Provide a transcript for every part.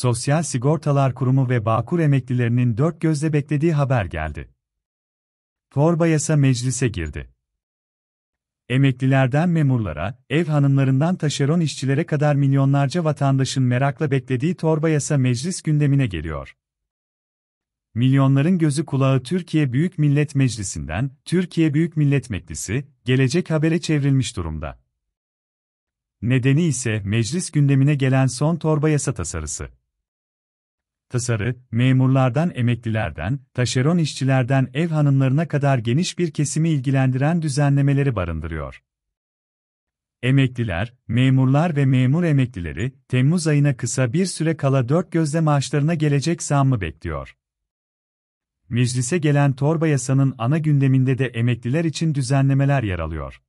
Sosyal Sigortalar Kurumu ve Bağkur emeklilerinin dört gözle beklediği haber geldi. Torba yasa meclise girdi. Emeklilerden memurlara, ev hanımlarından taşeron işçilere kadar milyonlarca vatandaşın merakla beklediği torba yasa meclis gündemine geliyor. Milyonların gözü kulağı Türkiye Büyük Millet Meclisi'nden, Türkiye Büyük Millet Meclisi, gelecek habere çevrilmiş durumda. Nedeni ise meclis gündemine gelen son torba yasa tasarısı tasarı, memurlardan emeklilerden, taşeron işçilerden ev hanımlarına kadar geniş bir kesimi ilgilendiren düzenlemeleri barındırıyor. Emekliler, memurlar ve memur emeklileri, Temmuz ayına kısa bir süre kala dört gözle maaşlarına gelecek zammı bekliyor. Meclise gelen torba yasanın ana gündeminde de emekliler için düzenlemeler yer alıyor.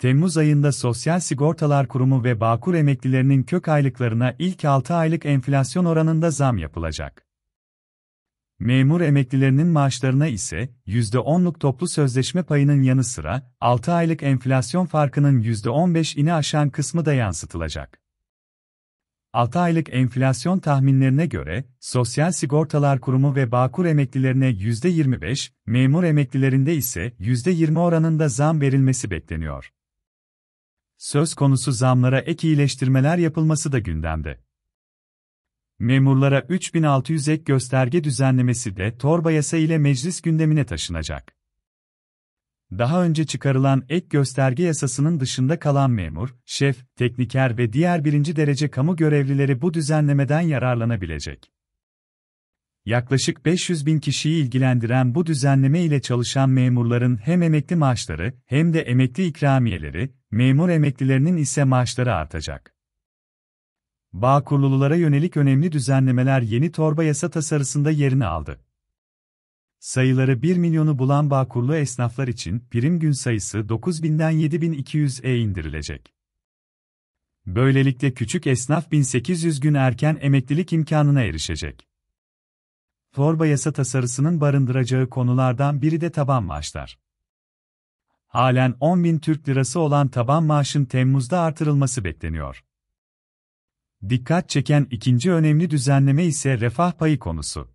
Temmuz ayında Sosyal Sigortalar Kurumu ve Bağkur emeklilerinin kök aylıklarına ilk 6 aylık enflasyon oranında zam yapılacak. Memur emeklilerinin maaşlarına ise %10'luk toplu sözleşme payının yanı sıra 6 aylık enflasyon farkının %15'ini aşan kısmı da yansıtılacak. 6 aylık enflasyon tahminlerine göre, Sosyal Sigortalar Kurumu ve Bağkur emeklilerine %25, memur emeklilerinde ise %20 oranında zam verilmesi bekleniyor. Söz konusu zamlara ek iyileştirmeler yapılması da gündemde. Memurlara 3600 ek gösterge düzenlemesi de torba yasa ile meclis gündemine taşınacak. Daha önce çıkarılan ek gösterge yasasının dışında kalan memur, şef, tekniker ve diğer birinci derece kamu görevlileri bu düzenlemeden yararlanabilecek yaklaşık 500 bin kişiyi ilgilendiren bu düzenleme ile çalışan memurların hem emekli maaşları hem de emekli ikramiyeleri, memur emeklilerinin ise maaşları artacak. Bağkurlulara yönelik önemli düzenlemeler yeni torba yasa tasarısında yerini aldı. Sayıları 1 milyonu bulan bağkurlu esnaflar için prim gün sayısı 9000'den 7200'e indirilecek. Böylelikle küçük esnaf 1800 gün erken emeklilik imkanına erişecek. Torba yasa tasarısının barındıracağı konulardan biri de taban maaşlar. Halen 10 bin Türk lirası olan taban maaşın Temmuz'da artırılması bekleniyor. Dikkat çeken ikinci önemli düzenleme ise refah payı konusu.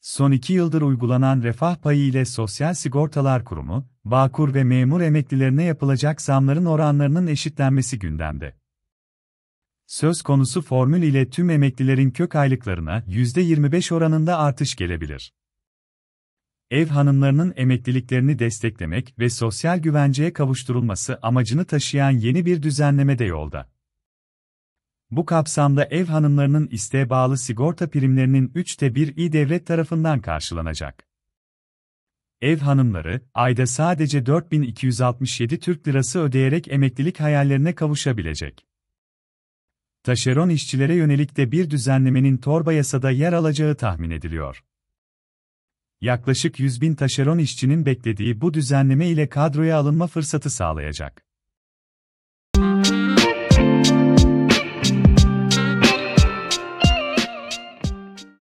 Son iki yıldır uygulanan refah payı ile Sosyal Sigortalar Kurumu, Bağkur ve memur emeklilerine yapılacak zamların oranlarının eşitlenmesi gündemde. Söz konusu formül ile tüm emeklilerin kök aylıklarına %25 oranında artış gelebilir. Ev hanımlarının emekliliklerini desteklemek ve sosyal güvenceye kavuşturulması amacını taşıyan yeni bir düzenleme de yolda. Bu kapsamda ev hanımlarının isteğe bağlı sigorta primlerinin 3'te 1'i devlet tarafından karşılanacak. Ev hanımları, ayda sadece 4267 Türk Lirası ödeyerek emeklilik hayallerine kavuşabilecek taşeron işçilere yönelik de bir düzenlemenin torba yasada yer alacağı tahmin ediliyor. Yaklaşık 100 bin taşeron işçinin beklediği bu düzenleme ile kadroya alınma fırsatı sağlayacak.